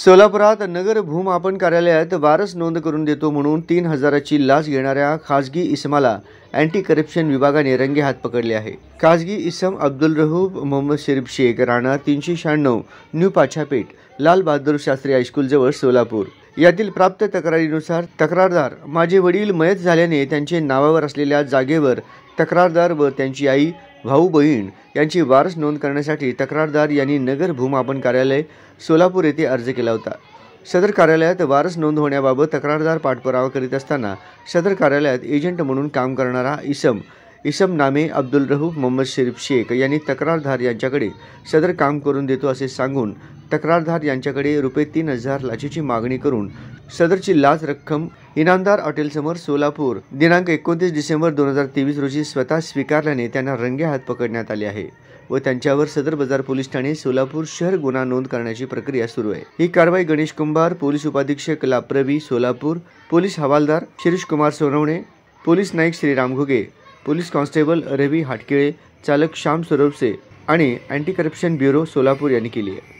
सोलापुरात नगर भूमापन कार्यालयात वारस नोंद करून देतो म्हणून तीन हजाराची लाच घेणाऱ्या खाजगी इसमाला अँटी करप्शन विभागाने रंगे हात पकडले आहे खाजगी इसम अब्दुल रहूब मोहम्मद शरीफ शेख राणा तीनशे शहाण्णव न्यू पाछापेठ लाल बहादूर शास्त्री हायस्कूलजवळ सोलापूर यातील प्राप्त तक्रारीनुसार तक्रारदार माझे वडील मयत झाल्याने त्यांचे नावावर असलेल्या जागेवर तक्रारदार व त्यांची आई भाऊ बहीण यांची वारस नोंद करण्यासाठी तक्रारदार यांनी नगर भूमापन कार्यालय सोलापूर येथे अर्ज केला होता सदर कार्यालयात वारस नोंद होण्याबाबत तक्रारदार पाठपुरावा करीत असताना सदर कार्यालयात एजंट म्हणून काम करणारा इसम इसम नामे अब्दुल रहूफ मोहम्मद शरीफ शेख यांनी तक्रारधार यांच्याकडे सदर काम करून देतो असे सांगून तक्रारधार यांच्याकडे रुपये तीन हजार लाचीची मागणी करून सदरची लाच रक्कम इनामदार हॉटेलसमोर सोलापूर दिनांक एकोणतीस डिसेंबर दोन हजार तेवीस रोजी स्वतः स्वीकारल्याने त्यांना रंगे हात पकडण्यात आले आहे व त्यांच्यावर सदर बाजार पोलीस ठाणे सोलापूर शहर गुन्हा नोंद करण्याची प्रक्रिया सुरू आहे ही कारवाई गणेश कुंभार पोलीस उपाधीक्षक लाप्रवी सोलापूर पोलीस हवालदार Shirish Kumar Sonawane police Naik Shriram Ghuge police constable Ravi Hatkile चालक श्याम स्वरूपसे आणि अँटी करप्शन ब्युरो सोलापूर यांनी केली आहे